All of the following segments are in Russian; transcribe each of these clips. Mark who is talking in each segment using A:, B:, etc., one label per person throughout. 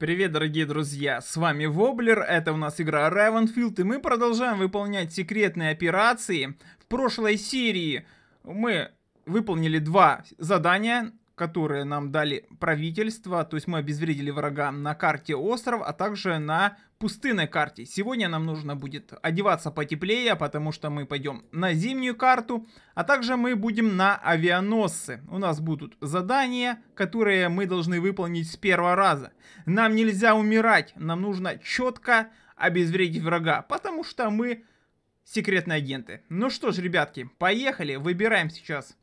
A: Привет, дорогие друзья, с вами Воблер, это у нас игра Ravenfield, и мы продолжаем выполнять секретные операции. В прошлой серии мы выполнили два задания, которые нам дали правительство, то есть мы обезвредили врага на карте остров, а также на пустынной карте. Сегодня нам нужно будет одеваться потеплее, потому что мы пойдем на зимнюю карту, а также мы будем на авианосцы. У нас будут задания, которые мы должны выполнить с первого раза. Нам нельзя умирать, нам нужно четко обезвредить врага, потому что мы секретные агенты. Ну что ж, ребятки, поехали, выбираем сейчас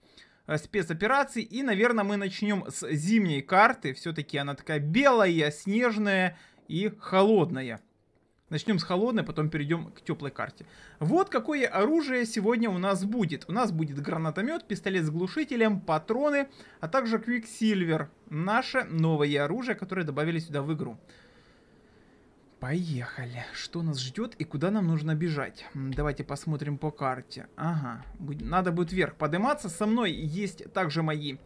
A: э, спецоперации И, наверное, мы начнем с зимней карты. Все-таки она такая белая, снежная, и холодная. Начнем с холодной, потом перейдем к теплой карте. Вот какое оружие сегодня у нас будет. У нас будет гранатомет, пистолет с глушителем, патроны, а также Quicksilver. Наше новое оружие, которое добавили сюда в игру. Поехали. Что нас ждет и куда нам нужно бежать? Давайте посмотрим по карте. Ага, надо будет вверх подниматься. Со мной есть также мои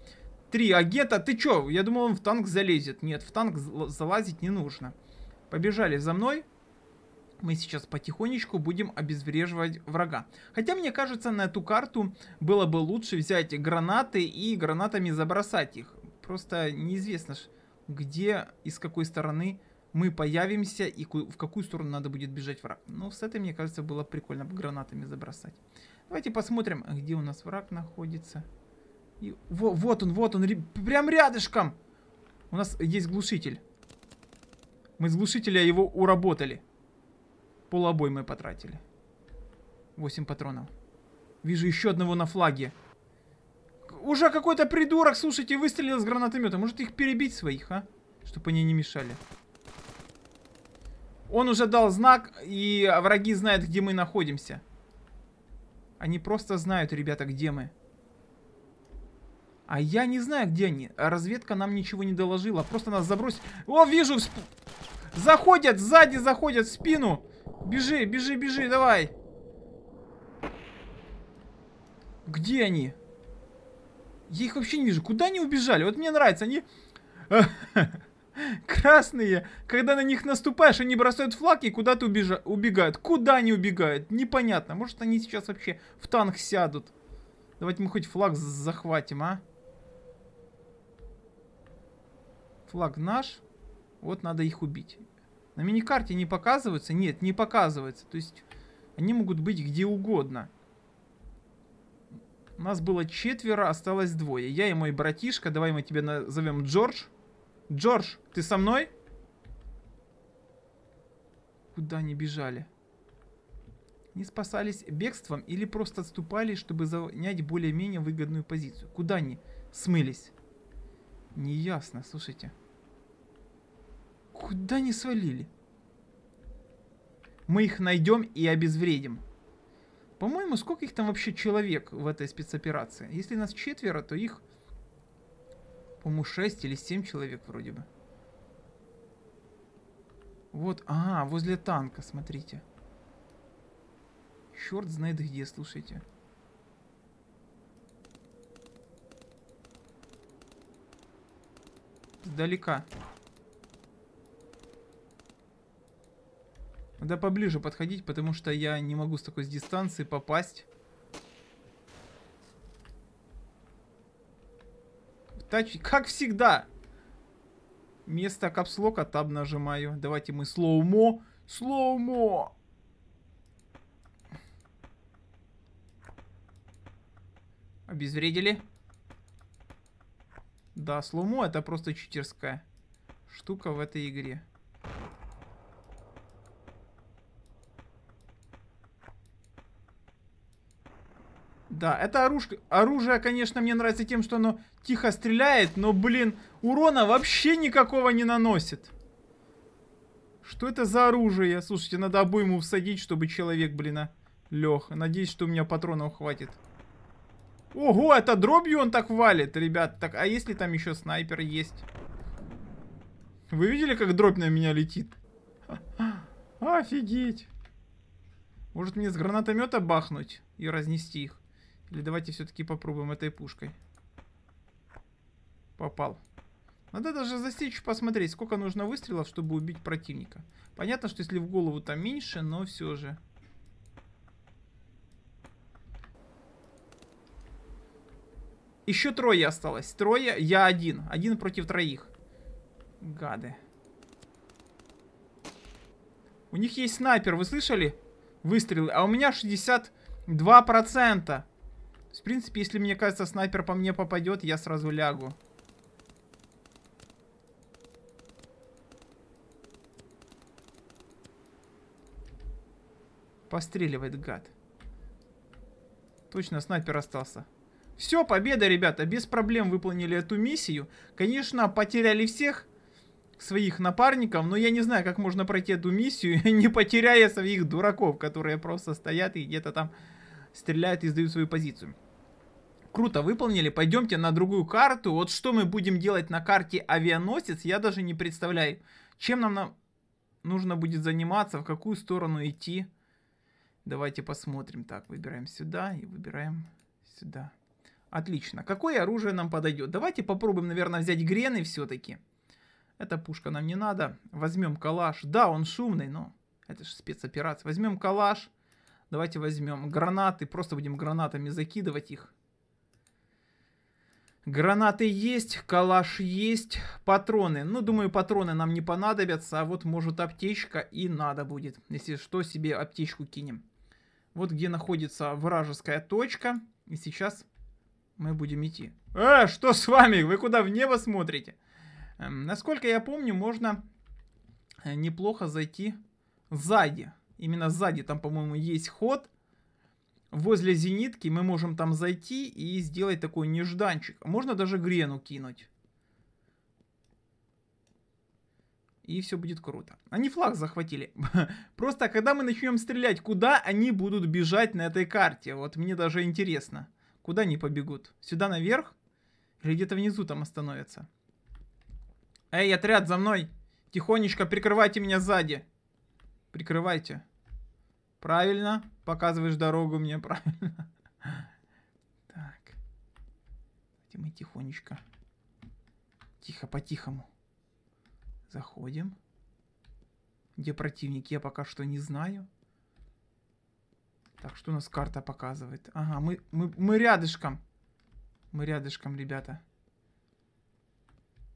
A: три агента. Ты че? Я думал, он в танк залезет. Нет, в танк залазить не нужно побежали за мной. Мы сейчас потихонечку будем обезвреживать врага. Хотя, мне кажется, на эту карту было бы лучше взять гранаты и гранатами забросать их. Просто неизвестно, где и с какой стороны мы появимся и в какую сторону надо будет бежать враг. Но ну, с этой, мне кажется, было прикольно гранатами забросать. Давайте посмотрим, где у нас враг находится. И, во, вот он, вот он, прям рядышком. У нас есть глушитель. Мы с глушителя его уработали. Полобой мы потратили. 8 патронов. Вижу еще одного на флаге. Уже какой-то придурок, слушайте, выстрелил с гранатомета. Может их перебить своих, а? Чтобы они не мешали. Он уже дал знак, и враги знают, где мы находимся. Они просто знают, ребята, где мы. А я не знаю, где они. Разведка нам ничего не доложила. Просто нас забросит. О, вижу! Заходят, сзади заходят, в спину. Бежи, бежи, бежи, давай. Где они? Я их вообще не вижу. Куда они убежали? Вот мне нравится, они... Красные, когда на них наступаешь, они бросают флаг и куда-то убежа... убегают. Куда они убегают? Непонятно. Может, они сейчас вообще в танк сядут. Давайте мы хоть флаг захватим, а? Флаг наш. Вот надо их убить. На миникарте не показываются? Нет, не показывается. То есть они могут быть где угодно. У нас было четверо, осталось двое. Я и мой братишка. Давай мы тебя назовем Джордж. Джордж, ты со мной? Куда они бежали? Не спасались бегством или просто отступали, чтобы занять более-менее выгодную позицию? Куда они смылись? Неясно, слушайте. Слушайте. Куда они свалили? Мы их найдем и обезвредим. По-моему, сколько их там вообще человек в этой спецоперации? Если нас четверо, то их, по-моему, шесть или семь человек вроде бы. Вот, а, возле танка, смотрите. Черт знает где, слушайте. Сдалека. Сдалека. Надо поближе подходить, потому что я не могу с такой с дистанции попасть. Тач... Как всегда. Место капслока таб нажимаю. Давайте мы слоумо. Слоумо. Обезвредили. Да, слоумо это просто читерская штука в этой игре. Да, это оружие, оружие, конечно, мне нравится тем, что оно тихо стреляет, но, блин, урона вообще никакого не наносит. Что это за оружие? Слушайте, надо обойму всадить, чтобы человек, блин, а, лег. Надеюсь, что у меня патронов хватит. Ого, это дробью он так валит, ребят. Так, а если там еще снайпер есть? Вы видели, как дробь на меня летит? Офигеть. Может мне с гранатомета бахнуть и разнести их? Или давайте все-таки попробуем этой пушкой. Попал. Надо даже засечь посмотреть, сколько нужно выстрелов, чтобы убить противника. Понятно, что если в голову там меньше, но все же. Еще трое осталось. Трое, я один. Один против троих. Гады. У них есть снайпер, вы слышали? Выстрелы. А у меня 62%. В принципе, если мне кажется, снайпер по мне попадет, я сразу лягу. Постреливает гад. Точно, снайпер остался. Все, победа, ребята. Без проблем выполнили эту миссию. Конечно, потеряли всех своих напарников, но я не знаю, как можно пройти эту миссию, не потеряя своих дураков, которые просто стоят и где-то там стреляют и сдают свою позицию круто выполнили, пойдемте на другую карту. Вот что мы будем делать на карте авианосец, я даже не представляю. Чем нам на... нужно будет заниматься, в какую сторону идти. Давайте посмотрим. Так, выбираем сюда и выбираем сюда. Отлично. Какое оружие нам подойдет? Давайте попробуем, наверное, взять грены все-таки. Эта пушка нам не надо. Возьмем калаш. Да, он шумный, но это же спецоперация. Возьмем калаш. Давайте возьмем гранаты. Просто будем гранатами закидывать их. Гранаты есть, калаш есть, патроны. Ну, думаю, патроны нам не понадобятся, а вот, может, аптечка и надо будет. Если что, себе аптечку кинем. Вот где находится вражеская точка. И сейчас мы будем идти. Э, что с вами? Вы куда в небо смотрите? Эм, насколько я помню, можно э, неплохо зайти сзади. Именно сзади там, по-моему, есть ход возле зенитки мы можем там зайти и сделать такой нежданчик. Можно даже грену кинуть. И все будет круто. Они флаг захватили. Просто когда мы начнем стрелять, куда они будут бежать на этой карте? Вот мне даже интересно. Куда они побегут? Сюда наверх? Или где-то внизу там остановятся? Эй, отряд, за мной! Тихонечко прикрывайте меня сзади. Прикрывайте. Правильно. Показываешь дорогу мне, правильно. Так. Давайте мы тихонечко. Тихо, по-тихому. Заходим. Где противник, я пока что не знаю. Так, что у нас карта показывает? Ага, мы, мы, мы рядышком. Мы рядышком, ребята.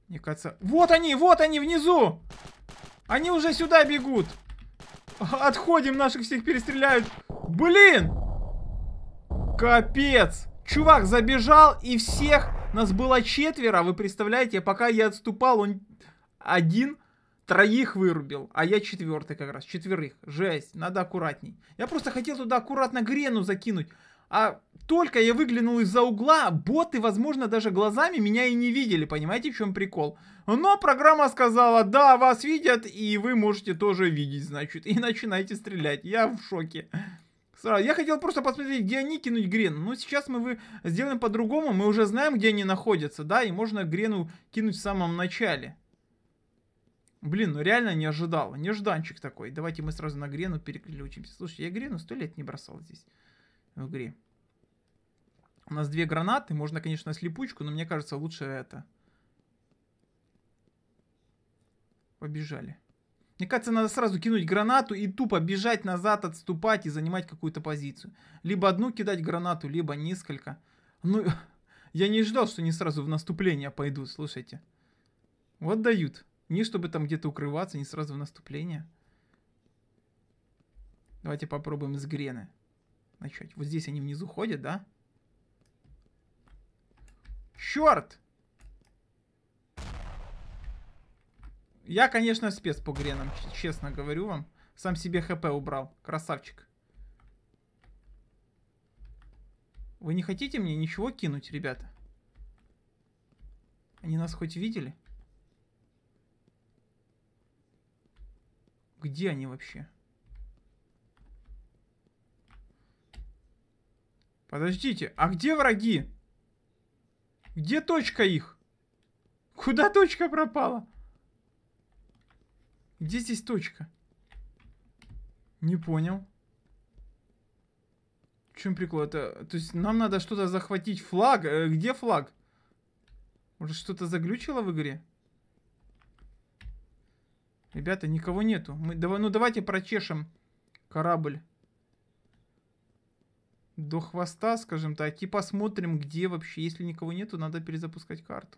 A: Мне кажется... Вот они, вот они внизу! Они уже сюда бегут! Отходим, наших всех перестреляют. Блин! Капец! Чувак забежал и всех... Нас было четверо, вы представляете? Пока я отступал, он один троих вырубил, а я четвертый как раз, четверых. Жесть, надо аккуратней. Я просто хотел туда аккуратно грену закинуть, а только я выглянул из-за угла, боты, возможно, даже глазами меня и не видели, понимаете, в чем прикол? Но программа сказала, да, вас видят, и вы можете тоже видеть, значит, и начинайте стрелять. Я в шоке. Сразу. Я хотел просто посмотреть, где они кинуть Грен. Но сейчас мы вы сделаем по-другому. Мы уже знаем, где они находятся, да, и можно Грену кинуть в самом начале. Блин, ну реально не ожидал. Нежданчик такой. Давайте мы сразу на Грену переключимся. Слушай, я Грену сто лет не бросал здесь в игре. У нас две гранаты, можно, конечно, слепучку, но мне кажется, лучше это. Побежали. Мне кажется, надо сразу кинуть гранату и тупо бежать назад, отступать и занимать какую-то позицию. Либо одну кидать гранату, либо несколько. Ну, я не ждал, что они сразу в наступление пойдут, слушайте. Вот дают. Не чтобы там где-то укрываться, не сразу в наступление. Давайте попробуем с Грены начать. Вот здесь они внизу ходят, да? Черт! Я, конечно, спец по гренам, честно говорю вам. Сам себе хп убрал. Красавчик. Вы не хотите мне ничего кинуть, ребята? Они нас хоть видели? Где они вообще? Подождите, а где враги? Где точка их? Куда точка пропала? Где здесь точка? Не понял. В чем прикол? Это, то есть нам надо что-то захватить. Флаг? Э, где флаг? Может что-то заглючило в игре? Ребята, никого нету. Мы, давай, ну давайте прочешем корабль до хвоста, скажем так, и посмотрим, где вообще. Если никого нету, надо перезапускать карту.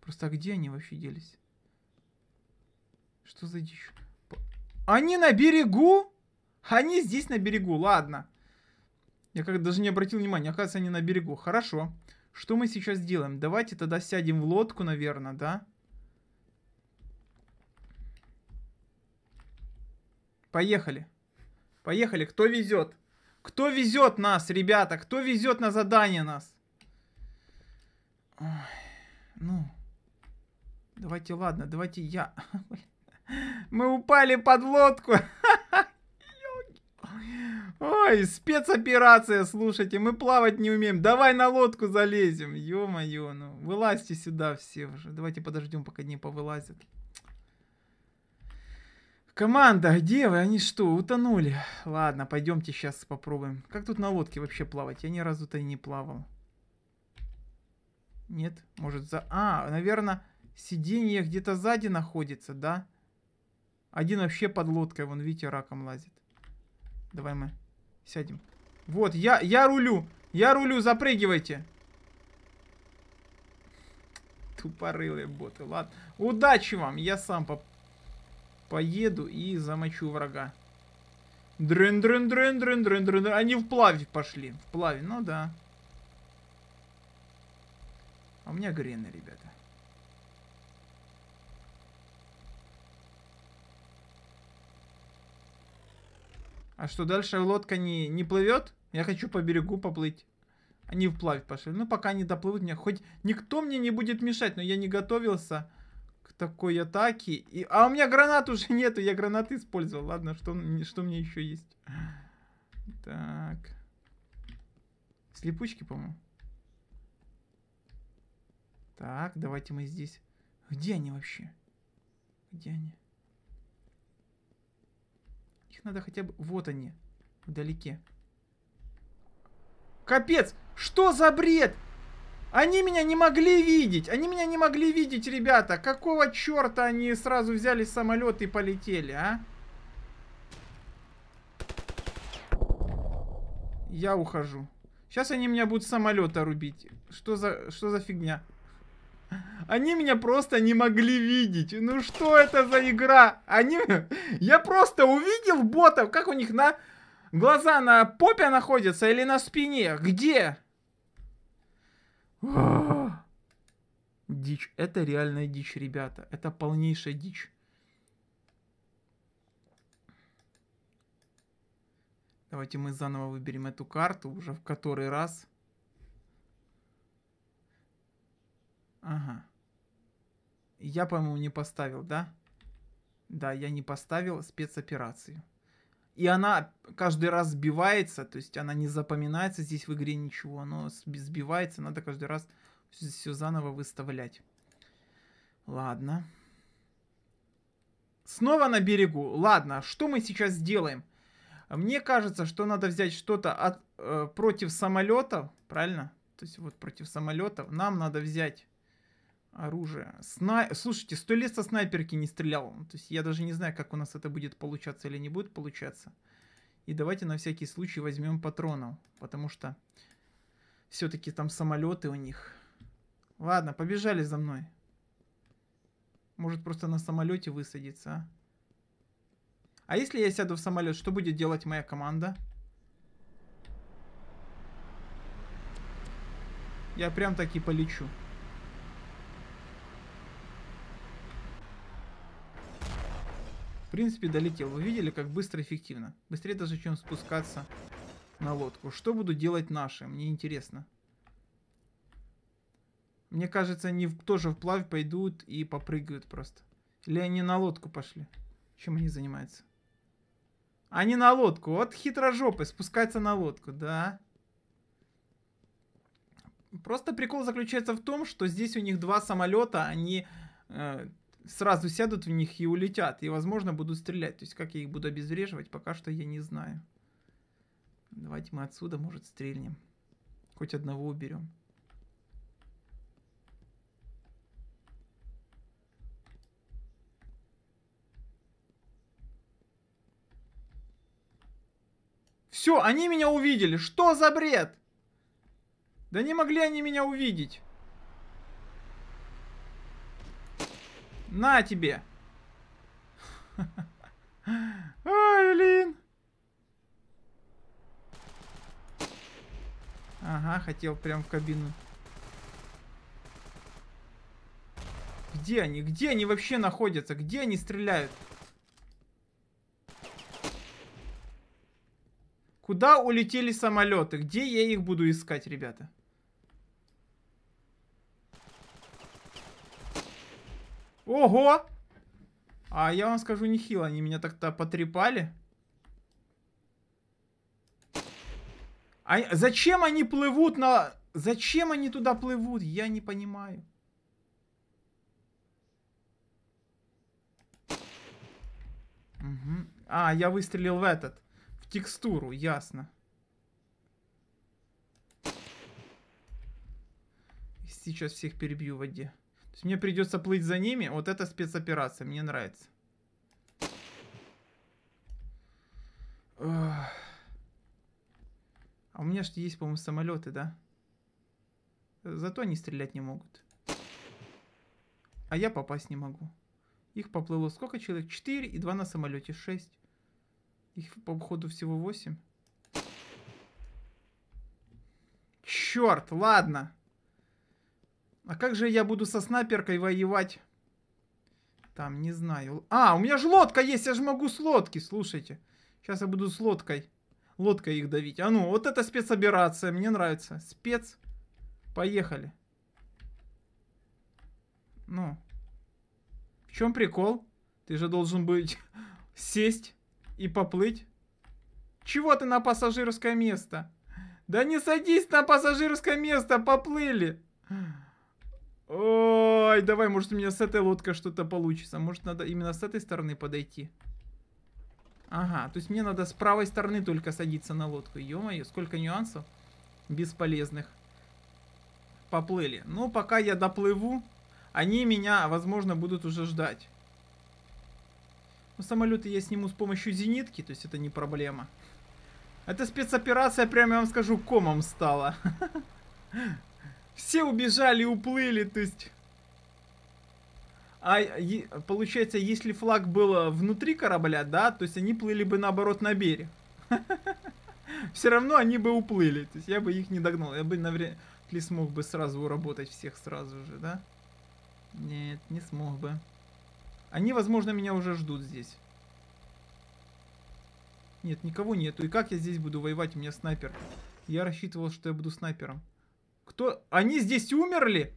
A: Просто а где они вообще делись? Что за дичь? Они на берегу? Они здесь на берегу, ладно. Я как даже не обратил внимания, оказывается, они на берегу. Хорошо. Что мы сейчас делаем? Давайте тогда сядем в лодку, наверное, да? Поехали. Поехали, кто везет? Кто везет нас, ребята? Кто везет на задание нас? Ой, ну, давайте, ладно, давайте я. Мы упали под лодку. Ой, спецоперация, слушайте, мы плавать не умеем. Давай на лодку залезем. Ё-моё, ну, вылазьте сюда все уже. Давайте подождем, пока не повылазят. Команда, где вы? Они что, утонули? Ладно, пойдемте сейчас попробуем. Как тут на лодке вообще плавать? Я ни разу-то не плавал. Нет, может за... А, наверное, сиденье где-то сзади находится, да? Один вообще под лодкой, вон, видите, раком лазит. Давай мы сядем. Вот, я, я рулю, я рулю, запрыгивайте. Тупорылые боты, ладно. Удачи вам, я сам поп Поеду и замочу врага. Дрын, дрын, дрын, дрын, дрын, дрын, дрын. Они вплавь пошли. Вплавь, ну да. А у меня грены, ребята. А что, дальше лодка не, не плывет? Я хочу по берегу поплыть. Они вплавь пошли. Ну, пока не доплывут меня. Хоть никто мне не будет мешать, но я не готовился такой атаки. И... А у меня гранат уже нету, я гранаты использовал. Ладно, что, что мне еще есть? Так. Слепучки, по-моему. Так, давайте мы здесь... Где они вообще? Где они? Их надо хотя бы... Вот они, вдалеке. Капец! Что за бред? Они меня не могли видеть! Они меня не могли видеть, ребята! Какого черта они сразу взяли самолет и полетели, а? Я ухожу. Сейчас они меня будут самолета рубить. Что за, что за фигня? Они меня просто не могли видеть. Ну что это за игра? Они... Я просто увидел ботов, как у них на... Глаза на попе находятся или на спине? Где? дичь. Это реальная дичь, ребята. Это полнейшая дичь. Давайте мы заново выберем эту карту уже в который раз. Ага. Я, по-моему, не поставил, да? Да, я не поставил спецоперацию и она каждый раз сбивается, то есть она не запоминается здесь в игре ничего, но сбивается, надо каждый раз все заново выставлять. Ладно. Снова на берегу. Ладно, что мы сейчас сделаем? Мне кажется, что надо взять что-то от э, против самолетов, правильно? То есть вот против самолетов нам надо взять Оружие. Сна... Слушайте, сто лет со снайперки не стрелял. То есть я даже не знаю, как у нас это будет получаться или не будет получаться. И давайте на всякий случай возьмем патронов. Потому что все-таки там самолеты у них. Ладно, побежали за мной. Может просто на самолете высадиться, а? А если я сяду в самолет, что будет делать моя команда? Я прям таки полечу. В принципе, долетел. Вы видели, как быстро и эффективно. Быстрее даже, чем спускаться на лодку. Что буду делать наши? Мне интересно. Мне кажется, они тоже вплавь пойдут и попрыгают просто. Или они на лодку пошли? Чем они занимаются? Они на лодку. Вот хитрожопы. Спускаться на лодку, да. Просто прикол заключается в том, что здесь у них два самолета. Они э, сразу сядут в них и улетят, и, возможно, будут стрелять. То есть, как я их буду обезвреживать, пока что я не знаю. Давайте мы отсюда, может, стрельнем. Хоть одного уберем. Все, они меня увидели. Что за бред? Да не могли они меня увидеть. На тебе. Ой, блин. Ага, хотел прям в кабину. Где они? Где они вообще находятся? Где они стреляют? Куда улетели самолеты? Где я их буду искать, ребята? Ого! А я вам скажу нехило, они меня так-то потрепали. А зачем они плывут на... Зачем они туда плывут? Я не понимаю. Угу. А, я выстрелил в этот. В текстуру, ясно. Сейчас всех перебью в воде есть мне придется плыть за ними. Вот это спецоперация, мне нравится. А у меня что есть, по-моему, самолеты, да? Зато они стрелять не могут. А я попасть не могу. Их поплыло сколько человек? 4 и 2 на самолете. 6. Их, по ходу, всего 8. Черт, ладно. А как же я буду со снайперкой воевать? Там, не знаю. А, у меня же лодка есть, я же могу с лодки, слушайте. Сейчас я буду с лодкой. Лодкой их давить. А ну, вот это спецоперация, мне нравится. Спец. Поехали. Ну. В чем прикол? Ты же должен быть сесть и поплыть. Чего ты на пассажирское место? Да не садись на пассажирское место, поплыли. Ой, давай, может у меня с этой лодкой что-то получится. Может надо именно с этой стороны подойти. Ага, то есть мне надо с правой стороны только садиться на лодку. Ё-моё, сколько нюансов бесполезных. Поплыли. Но ну, пока я доплыву, они меня, возможно, будут уже ждать. Но ну, самолеты я сниму с помощью зенитки, то есть это не проблема. Эта спецоперация, прямо я вам скажу, комом стала. Все убежали, уплыли, то есть... А получается, если флаг был э, внутри корабля, да, то есть они плыли бы наоборот на берег. Все равно они бы уплыли. То есть я бы их не догнал. Я бы навряд ли смог бы сразу уработать всех сразу же, да? Нет, не смог бы. Они, возможно, меня уже ждут здесь. Нет, никого нету. И как я здесь буду воевать? У меня снайпер. Я рассчитывал, что я буду снайпером. Кто? Они здесь умерли?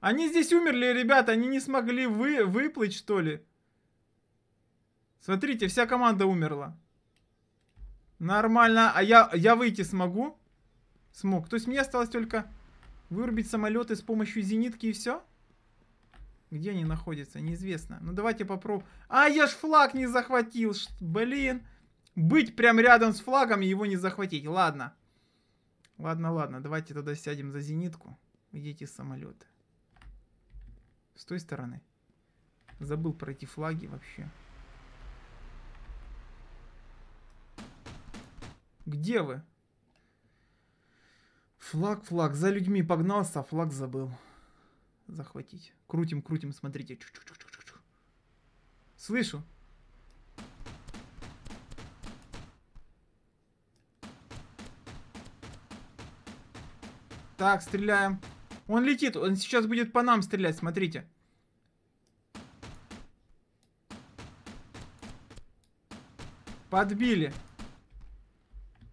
A: Они здесь умерли, ребята. Они не смогли вы... выплыть, что ли? Смотрите, вся команда умерла. Нормально. А я, я выйти смогу? Смог. То есть мне осталось только вырубить самолеты с помощью зенитки и все? Где они находятся? Неизвестно. Ну давайте попробуем. А, я ж флаг не захватил. Блин. Быть прям рядом с флагом и его не захватить. Ладно. Ладно, ладно, давайте тогда сядем за зенитку. Идите самолеты. С той стороны. Забыл пройти флаги вообще. Где вы? Флаг, флаг. За людьми погнался, а флаг забыл. Захватить. Крутим, крутим, смотрите. Чу -чу -чу -чу -чу. Слышу. Так, стреляем. Он летит, он сейчас будет по нам стрелять, смотрите. Подбили.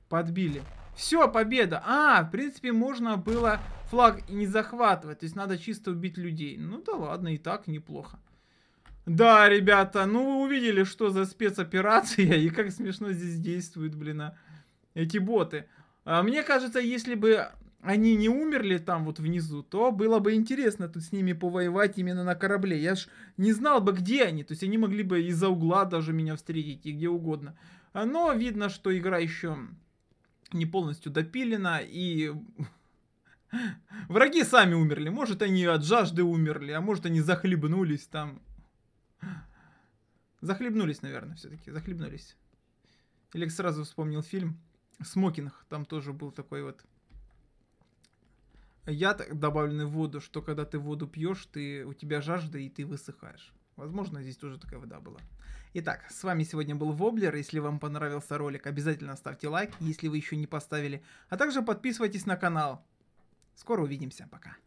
A: Подбили. Все, победа. А, в принципе, можно было флаг не захватывать. То есть надо чисто убить людей. Ну да ладно, и так неплохо. Да, ребята, ну вы увидели, что за спецоперация и как смешно здесь действуют, блин, а. эти боты. А, мне кажется, если бы они не умерли там вот внизу, то было бы интересно тут с ними повоевать именно на корабле. Я ж не знал бы, где они. То есть они могли бы из-за угла даже меня встретить и где угодно. А, но видно, что игра еще не полностью допилена и... Враги сами умерли. Может, они от жажды умерли, а может, они захлебнулись там. Захлебнулись, наверное, все-таки. Захлебнулись. Или сразу вспомнил фильм «Смокинг». Там тоже был такой вот я добавленный в воду, что когда ты воду пьешь, ты, у тебя жажда и ты высыхаешь. Возможно, здесь тоже такая вода была. Итак, с вами сегодня был Воблер. Если вам понравился ролик, обязательно ставьте лайк, если вы еще не поставили. А также подписывайтесь на канал. Скоро увидимся. Пока.